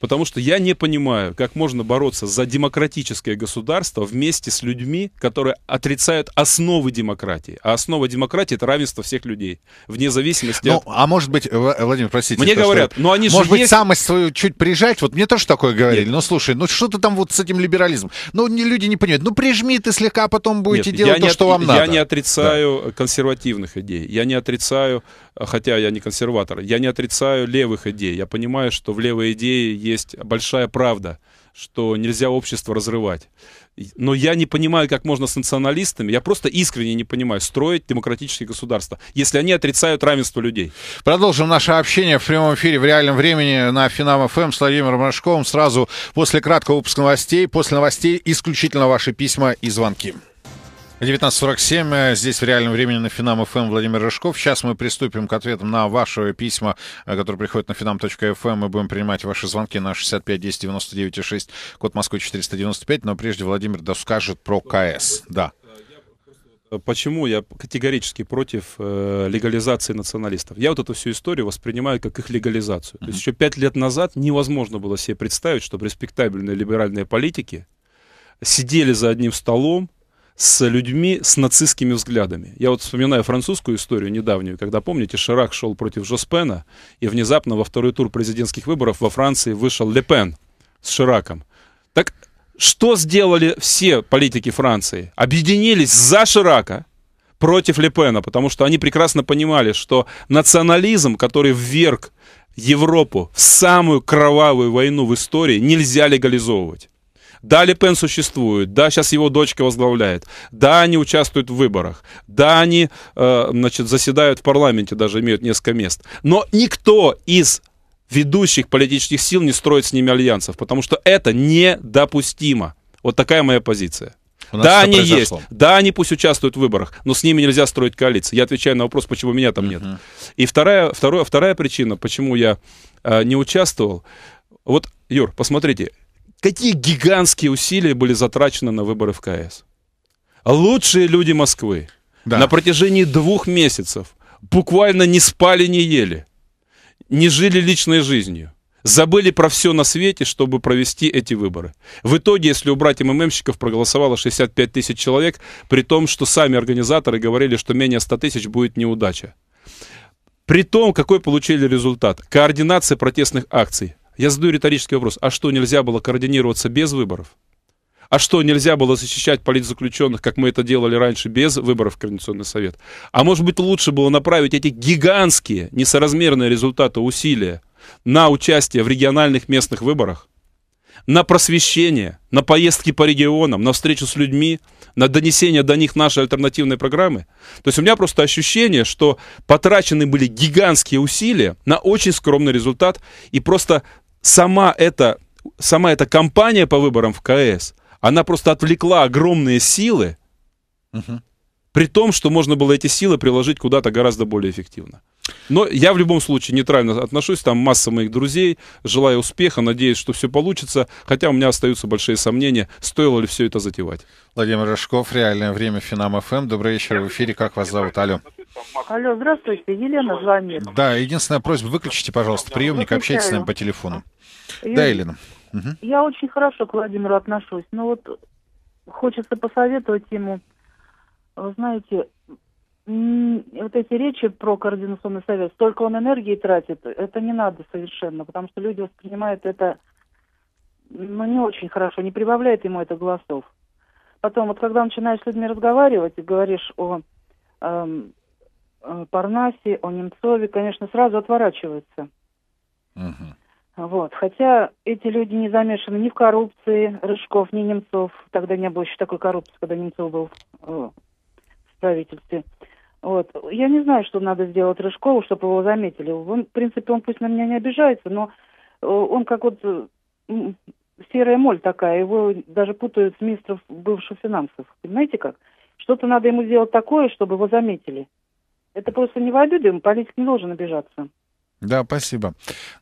Потому что я не понимаю, как можно бороться за демократическое государство вместе с людьми, которые отрицают основы демократии. А основа демократии — это равенство всех людей, вне зависимости ну, от... А может быть, Владимир, простите. Мне то, говорят, что... но они может же быть, есть... самость свою чуть прижать? Вот мне тоже такое говорили. Нет. Ну, слушай, ну что ты там вот с этим либерализмом? Ну, не, люди не понимают. Ну, прижми ты слегка, а потом будете Нет, делать то, не, что вам я надо. Я не отрицаю да. консервативных идей. Я не отрицаю Э, хотя я не консерватор, я не отрицаю левых идей. Я понимаю, что в левой идее есть большая правда, что нельзя общество разрывать. Но я не понимаю, как можно с националистами, я просто искренне не понимаю, строить демократические государства, если они отрицают равенство людей. Продолжим наше общение в прямом эфире в реальном времени на Финам ФМ эм с Владимиром Рожковым сразу после краткого выпуска новостей, после новостей исключительно ваши письма и звонки. 19.47. Э, здесь в реальном времени на Финам ФМ эм Владимир Рыжков. Сейчас мы приступим к ответам на ваши письма, э, которые приходят на финам.фм. Эм. Мы будем принимать ваши звонки на 65 10 99 6, код Москвы 495. Но прежде Владимир да скажет про КС. Да. Почему я категорически против э, легализации националистов? Я вот эту всю историю воспринимаю как их легализацию. То есть еще пять лет назад невозможно было себе представить, чтобы респектабельные либеральные политики сидели за одним столом, с людьми с нацистскими взглядами. Я вот вспоминаю французскую историю недавнюю, когда, помните, Ширак шел против Жоспена, и внезапно во второй тур президентских выборов во Франции вышел Лепен с Шираком. Так что сделали все политики Франции? Объединились за Ширака против Лепена, потому что они прекрасно понимали, что национализм, который вверг Европу в самую кровавую войну в истории, нельзя легализовывать. Да, Лепен существует, да, сейчас его дочка возглавляет, да, они участвуют в выборах, да, они, э, значит, заседают в парламенте, даже имеют несколько мест. Но никто из ведущих политических сил не строит с ними альянсов, потому что это недопустимо. Вот такая моя позиция. да, они произошло. есть. Да, они пусть участвуют в выборах, но с ними нельзя строить коалиции. Я отвечаю на вопрос, почему меня там uh-huh. нет. И вторая, вторая, вторая причина, почему я э, не участвовал. Вот, Юр, посмотрите, Какие гигантские усилия были затрачены на выборы в КС? Лучшие люди Москвы да. на протяжении двух месяцев буквально не спали, не ели, не жили личной жизнью. Забыли про все на свете, чтобы провести эти выборы. В итоге, если убрать МММщиков, проголосовало 65 тысяч человек, при том, что сами организаторы говорили, что менее 100 тысяч будет неудача. При том, какой получили результат. Координация протестных акций я задаю риторический вопрос. А что, нельзя было координироваться без выборов? А что, нельзя было защищать политзаключенных, как мы это делали раньше, без выборов в Координационный совет? А может быть, лучше было направить эти гигантские, несоразмерные результаты усилия на участие в региональных местных выборах, на просвещение, на поездки по регионам, на встречу с людьми, на донесение до них нашей альтернативной программы. То есть у меня просто ощущение, что потрачены были гигантские усилия на очень скромный результат, и просто сама эта, сама эта кампания по выборам в КС, она просто отвлекла огромные силы, угу. при том, что можно было эти силы приложить куда-то гораздо более эффективно. Но я в любом случае нейтрально отношусь, там масса моих друзей, желаю успеха, надеюсь, что все получится, хотя у меня остаются большие сомнения, стоило ли все это затевать. Владимир Рожков, «Реальное время», Финам ФМ. Добрый вечер, в эфире, как вас зовут? Алло. Алло, здравствуйте, Елена звонит. Да, единственная просьба, выключите, пожалуйста, приемник, Выключаю. общайтесь с нами по телефону. Я... Да, Елена. Угу. Я очень хорошо к Владимиру отношусь, но ну вот хочется посоветовать ему, вы знаете, вот эти речи про координационный совет, столько он энергии тратит, это не надо совершенно, потому что люди воспринимают это ну, не очень хорошо, не прибавляет ему это голосов. Потом, вот когда начинаешь с людьми разговаривать и говоришь о эм, э, Парнасе, о Немцове, конечно, сразу отворачиваются. Uh-huh. Вот. Хотя эти люди не замешаны ни в коррупции Рыжков, ни Немцов. Тогда не было еще такой коррупции, когда Немцов был э, в правительстве. Вот. Я не знаю, что надо сделать Рыжкову, чтобы его заметили. Он, в принципе, он пусть на меня не обижается, но э, он как вот э, серая моль такая, его даже путают с министром бывших финансов. Понимаете как? Что-то надо ему сделать такое, чтобы его заметили. Это просто не в обиду, политик не должен обижаться. Да, спасибо.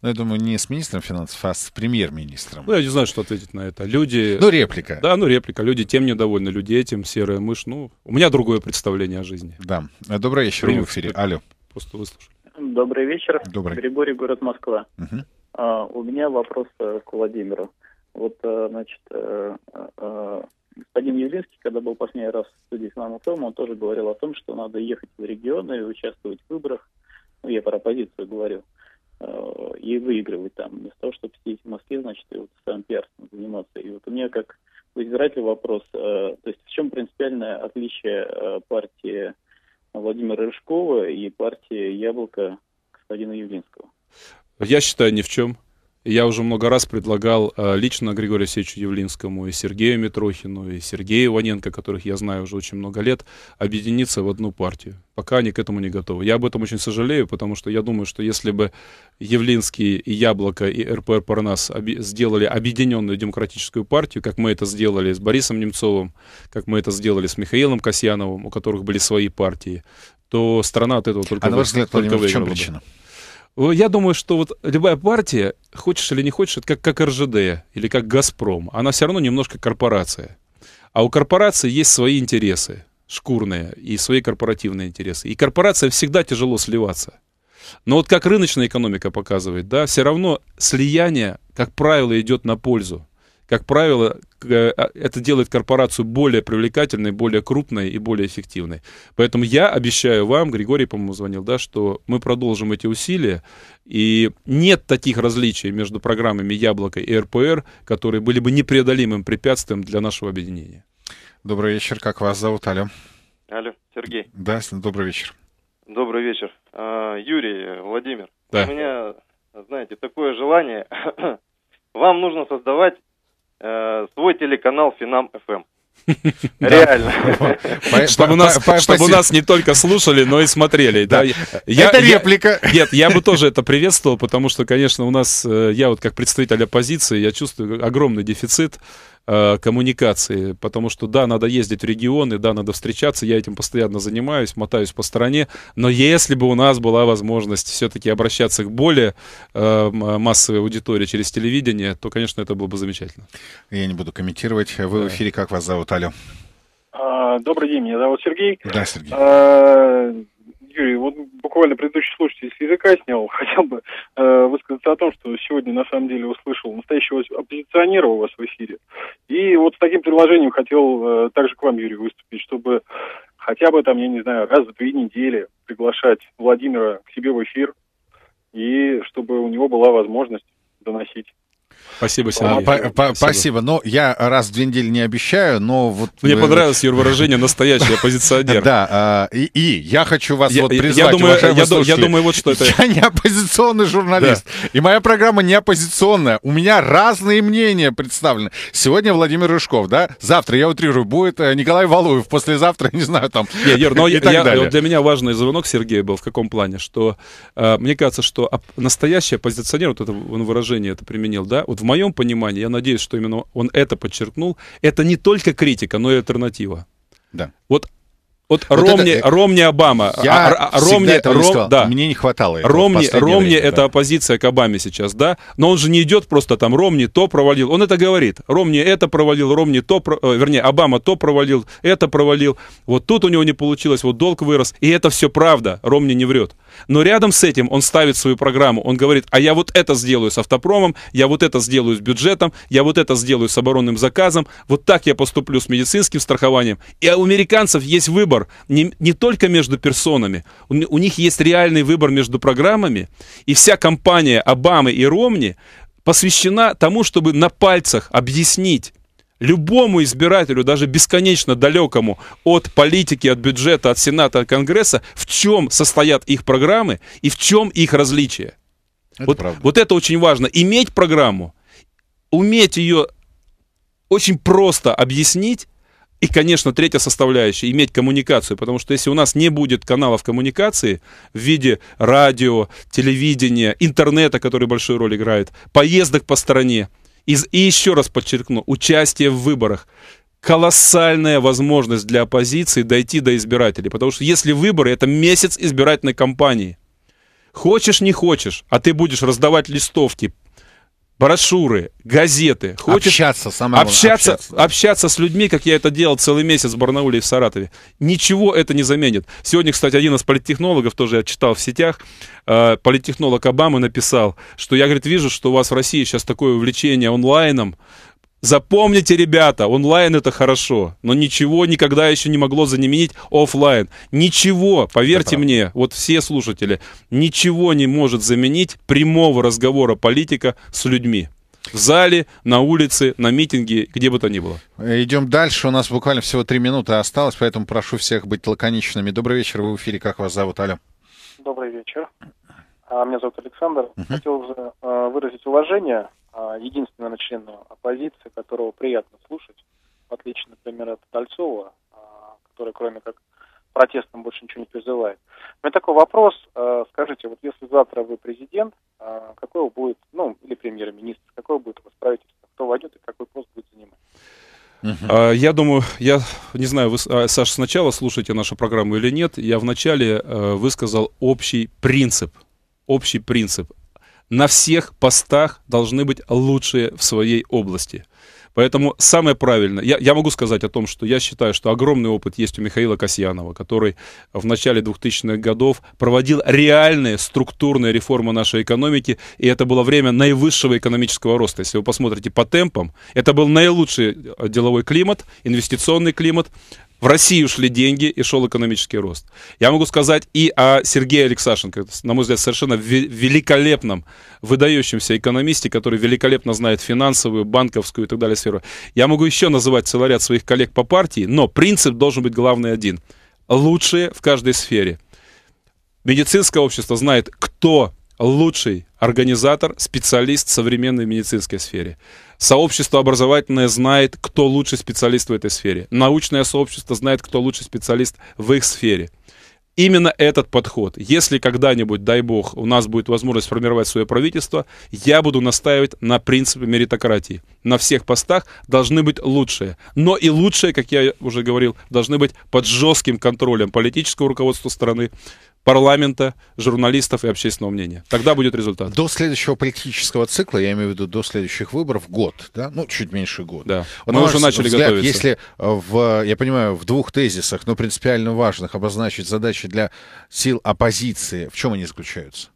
Но я думаю, не с министром финансов, а с премьер-министром. Ну, я не знаю, что ответить на это. Люди... Ну, реплика. Да, ну, реплика. Люди тем недовольны, люди этим, серая мышь. Ну, у меня другое представление о жизни. Да. Добрый вечер, Принял, в эфире. Алло. Просто выслушай. Добрый вечер. Добрый. Григорий, город Москва. Угу. А, у меня вопрос э, к Владимиру. Вот, э, значит, э, господин Явлинский, когда был последний раз в студии с нами он тоже говорил о том, что надо ехать в регионы и участвовать в выборах, ну, я про оппозицию говорю, э, и выигрывать там. Вместо того, чтобы сидеть в Москве, значит, и вот самопиарством заниматься. И вот у меня как у избирателя вопрос, э, то есть в чем принципиальное отличие э, партии Владимира Рыжкова и партии «Яблоко» господина Явлинского? Я считаю, ни в чем. Я уже много раз предлагал э, лично Григорию Сечу Явлинскому и Сергею Митрохину, и Сергею Ваненко, которых я знаю уже очень много лет, объединиться в одну партию. Пока они к этому не готовы. Я об этом очень сожалею, потому что я думаю, что если бы Явлинский и Яблоко и РПР Парнас сделали объединенную демократическую партию, как мы это сделали с Борисом Немцовым, как мы это сделали с Михаилом Касьяновым, у которых были свои партии, то страна от этого только, а вы, на ваш взгляд, в чем причина? Бы. Э, я думаю, что вот любая партия, хочешь или не хочешь, это как, как РЖД или как Газпром. Она все равно немножко корпорация. А у корпорации есть свои интересы шкурные и свои корпоративные интересы. И корпорация всегда тяжело сливаться. Но вот как рыночная экономика показывает, да, все равно слияние, как правило, идет на пользу как правило, э, а, это делает корпорацию более привлекательной, более крупной и более эффективной. Поэтому я обещаю вам, Григорий, по-моему, звонил, да, что мы продолжим эти усилия, и нет таких различий между программами «Яблоко» и «РПР», которые были бы непреодолимым препятствием для нашего объединения. Добрый вечер, как вас зовут? Алло. Алло, Сергей. Да, добрый вечер. Добрый вечер. А, Юрий, Владимир, да. у меня, знаете, такое желание. Вам нужно создавать Э, свой телеканал Финам ФМ. Реально. Чтобы нас не только слушали, но и смотрели. Это реплика. Нет, я бы тоже это приветствовал, потому что, конечно, у нас, э, я вот как представитель оппозиции, я чувствую огромный дефицит Э, коммуникации, потому что да, надо ездить в регионы, да, надо встречаться, я этим постоянно занимаюсь, мотаюсь по стране, но если бы у нас была возможность все-таки обращаться к более э, массовой аудитории через телевидение, то, конечно, это было бы замечательно. Я не буду комментировать. Вы да. в эфире, как вас зовут? Алло. А, добрый день, меня зовут Сергей. Да, Сергей. А, Юрий, вот буквально предыдущий слушатель с языка снял, хотел бы э, высказаться о том, что сегодня на самом деле услышал настоящего оппозиционера у вас в эфире. И вот с таким предложением хотел э, также к вам, Юрий, выступить, чтобы хотя бы там, я не знаю, раз в две недели приглашать Владимира к себе в эфир, и чтобы у него была возможность доносить Спасибо, а, Сергей. А, спасибо. спасибо. Но ну, я раз в две недели не обещаю, но вот... Мне вы... Э, понравилось ее выражение «настоящий оппозиционер». Да, а, и, я хочу вас вот призвать, я думаю, я, думаю, вот что это... Я не оппозиционный журналист, и моя программа не оппозиционная. У меня разные мнения представлены. Сегодня Владимир Рыжков, да? Завтра, я утрирую, будет э, Николай Валуев, послезавтра, не знаю, там... Юр, но и так далее. для меня важный звонок Сергея был в каком плане, что э, мне кажется, что оп- настоящий оппозиционер, вот это выражение это применил, да, вот в моем понимании, я надеюсь, что именно он это подчеркнул, это не только критика, но и альтернатива. Да. Вот вот, вот Ромни, это, Ромни Обама. А, я а, а Ромни, этого Ром, искал. Да. Мне не хватало этого Ромни, Ромни время, это да. оппозиция к Обаме сейчас, да? Но он же не идет просто там, Ромни то провалил. Он это говорит. Ромни это провалил, Ромни то, э, вернее, Обама то провалил, это провалил. Вот тут у него не получилось, вот долг вырос. И это все правда. Ромни не врет. Но рядом с этим он ставит свою программу, он говорит, а я вот это сделаю с автопромом, я вот это сделаю с бюджетом, я вот это сделаю с оборонным заказом, вот так я поступлю с медицинским страхованием. И у американцев есть выбор не, не только между персонами, у, у них есть реальный выбор между программами, и вся компания Обамы и Ромни посвящена тому, чтобы на пальцах объяснить любому избирателю, даже бесконечно далекому от политики, от бюджета, от Сената, от Конгресса, в чем состоят их программы и в чем их различия. Это вот, вот это очень важно. Иметь программу, уметь ее очень просто объяснить, и, конечно, третья составляющая — иметь коммуникацию, потому что если у нас не будет каналов коммуникации в виде радио, телевидения, интернета, который большую роль играет, поездок по стране, и, и еще раз подчеркну, участие в выборах колоссальная возможность для оппозиции дойти до избирателей. Потому что если выборы, это месяц избирательной кампании. Хочешь, не хочешь, а ты будешь раздавать листовки брошюры, газеты. Хочешь общаться, самое общаться, общаться, общаться с людьми, как я это делал целый месяц в Барнауле и в Саратове. Ничего это не заменит. Сегодня, кстати, один из политтехнологов, тоже я читал в сетях, э, политтехнолог Обамы написал, что я, говорит, вижу, что у вас в России сейчас такое увлечение онлайном, Запомните, ребята, онлайн это хорошо, но ничего никогда еще не могло заменить офлайн. Ничего, поверьте это мне, вот все слушатели, ничего не может заменить прямого разговора политика с людьми. В зале, на улице, на митинге, где бы то ни было. Э, идем дальше. У нас буквально всего три минуты осталось, поэтому прошу всех быть лаконичными. Добрый вечер, вы в эфире. Как вас зовут? Алло. Добрый вечер. А, меня зовут Александр. Угу. Хотел э, выразить уважение а, единственного члена оппозиции, которого приятно слушать, в отличие, например, от Тальцова, а, который кроме как протестом больше ничего не призывает. У меня такой вопрос. А, скажите, вот если завтра вы президент, какой будет, ну, или премьер-министр, какой будет у вас правительство, кто войдет и какой пост будет занимать? Uh -huh. Я думаю, я не знаю, вы, Саша, сначала слушаете нашу программу или нет. Я вначале э, высказал общий принцип. Общий принцип на всех постах должны быть лучшие в своей области. Поэтому самое правильное, я, я могу сказать о том, что я считаю, что огромный опыт есть у Михаила Касьянова, который в начале 2000-х годов проводил реальные структурные реформы нашей экономики, и это было время наивысшего экономического роста. Если вы посмотрите по темпам, это был наилучший э, деловой климат, инвестиционный климат, в Россию шли деньги и шел экономический рост. Я могу сказать и о Сергее Алексашенко, на мой взгляд, совершенно великолепном, выдающемся экономисте, который великолепно знает финансовую, банковскую и так далее сферу. Я могу еще называть целый ряд своих коллег по партии, но принцип должен быть главный один. Лучшие в каждой сфере. Медицинское общество знает, кто лучший организатор, специалист в современной медицинской сфере. Сообщество образовательное знает, кто лучший специалист в этой сфере. Научное сообщество знает, кто лучший специалист в их сфере. Именно этот подход. Если когда-нибудь, дай бог, у нас будет возможность формировать свое правительство, я буду настаивать на принципе меритократии. На всех постах должны быть лучшие. Но и лучшие, как я уже говорил, должны быть под жестким контролем политического руководства страны, парламента, журналистов и общественного мнения. Тогда будет результат. До следующего политического цикла, я имею в виду до следующих выборов, год, да? Ну, чуть меньше года. Да. Вот Мы уже начали взгляд, готовиться. Если, в, я понимаю, в двух тезисах, но принципиально важных, обозначить задачи для сил оппозиции, в чем они заключаются?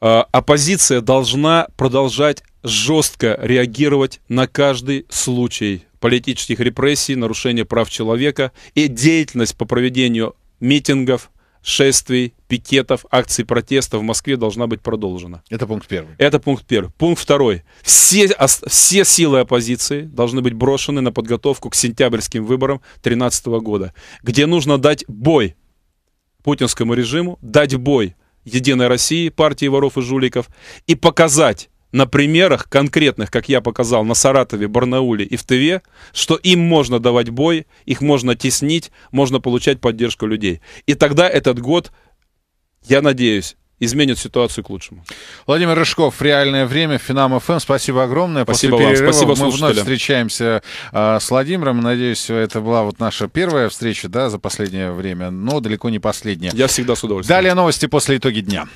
А, оппозиция должна продолжать жестко реагировать на каждый случай политических репрессий, нарушения прав человека и деятельность по проведению митингов, шествий, пикетов, акций протеста в Москве должна быть продолжена. Это пункт первый. Это пункт первый. Пункт второй. Все, все силы оппозиции должны быть брошены на подготовку к сентябрьским выборам 2013 года, где нужно дать бой путинскому режиму, дать бой Единой России, партии воров и жуликов, и показать, на примерах конкретных, как я показал, на Саратове, Барнауле и в ТВ, что им можно давать бой, их можно теснить, можно получать поддержку людей. И тогда этот год, я надеюсь, изменит ситуацию к лучшему. Владимир Рыжков, «Реальное время», «Финам ФМ». Спасибо огромное. Спасибо После вам. перерыва спасибо, мы вновь встречаемся э, с Владимиром. Надеюсь, это была вот наша первая встреча да, за последнее время, но далеко не последняя. Я всегда с удовольствием. Далее новости после итоги дня.